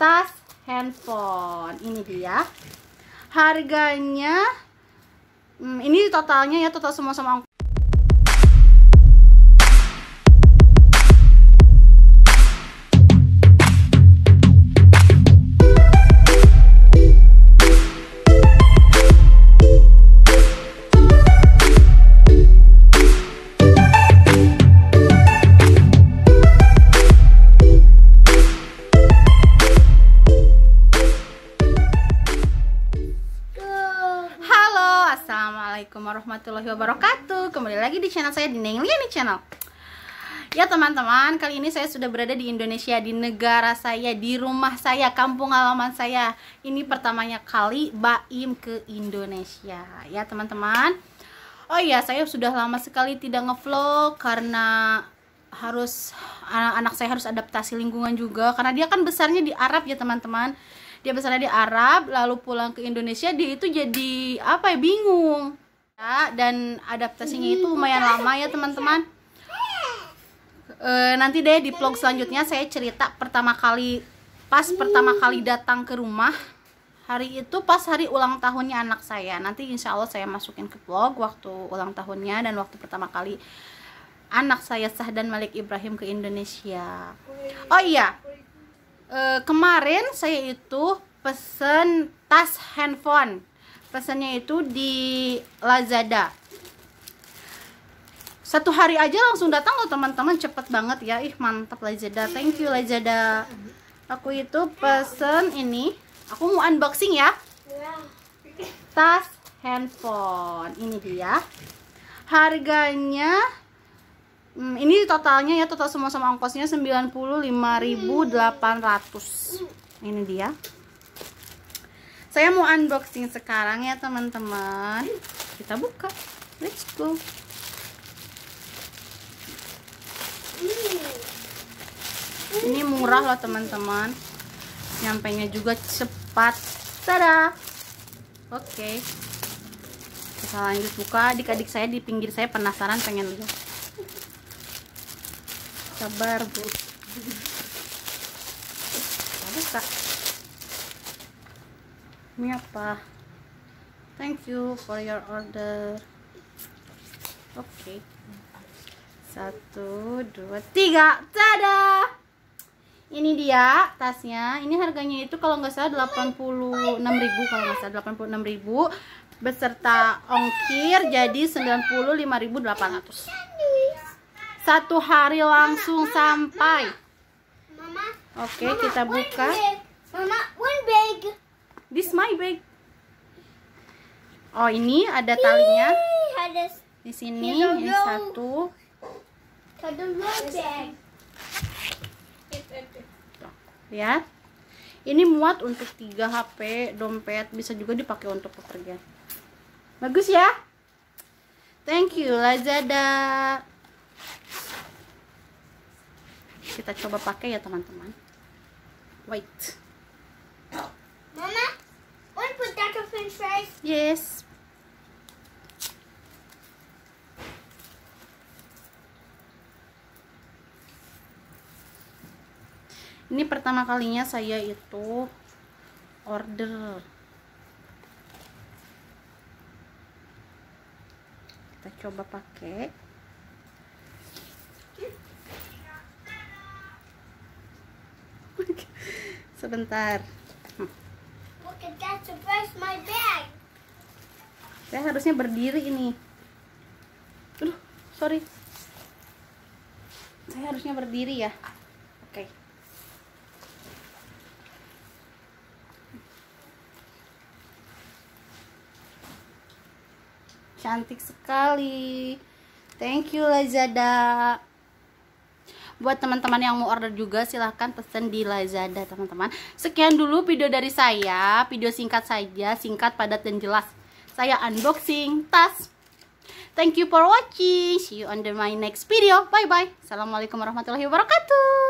tas handphone ini dia harganya hmm, ini totalnya ya total semua sama warahmatullahi wabarakatuh Kembali lagi di channel saya, di Neng Liani Channel Ya teman-teman, kali ini saya sudah berada di Indonesia Di negara saya, di rumah saya, kampung halaman saya Ini pertamanya kali Baim ke Indonesia Ya teman-teman Oh iya, saya sudah lama sekali tidak ngevlog Karena harus anak anak saya harus adaptasi lingkungan juga karena dia kan besarnya di Arab ya teman-teman dia besarnya di Arab lalu pulang ke Indonesia dia itu jadi apa ya bingung ya dan adaptasinya itu lumayan lama ya teman-teman e, nanti deh di vlog selanjutnya saya cerita pertama kali pas pertama kali datang ke rumah hari itu pas hari ulang tahunnya anak saya nanti insya Allah saya masukin ke vlog waktu ulang tahunnya dan waktu pertama kali anak saya Sahdan Malik Ibrahim ke Indonesia oh iya e, kemarin saya itu pesen tas handphone pesannya itu di Lazada satu hari aja langsung datang loh teman-teman cepet banget ya ih mantap Lazada thank you Lazada aku itu pesen ini aku mau unboxing ya tas handphone ini dia harganya hmm, ini totalnya ya total semua sama ongkosnya 95.800 ini dia saya mau unboxing sekarang ya teman-teman kita buka let's go ini murah loh teman-teman nyampainya juga cepat tada oke okay. kita lanjut buka adik-adik saya di pinggir saya penasaran pengen lihat sabar bu kita buka mi apa thank you for your order oke okay. satu dua tiga tada ini dia tasnya ini harganya itu kalau nggak salah 86.000 kalau nggak salah 86.000 beserta ongkir jadi 95.800 satu hari langsung sampai oke okay, kita buka Mama, one bag. This my bag. Oh, ini ada talinya. Di sini ini satu. Lihat. Ini muat untuk tiga HP, dompet, bisa juga dipakai untuk pekerjaan. Bagus ya? Thank you Lazada. Kita coba pakai ya, teman-teman. Wait. Yes. Ini pertama kalinya saya itu order. Kita coba pakai. Sebentar. Saya harusnya berdiri ini. Aduh, sorry. Saya harusnya berdiri ya. Oke. Okay. Cantik sekali. Thank you Lazada buat teman-teman yang mau order juga silahkan pesen di Lazada teman-teman sekian dulu video dari saya video singkat saja singkat padat dan jelas saya unboxing tas thank you for watching see you on the my next video bye bye assalamualaikum warahmatullahi wabarakatuh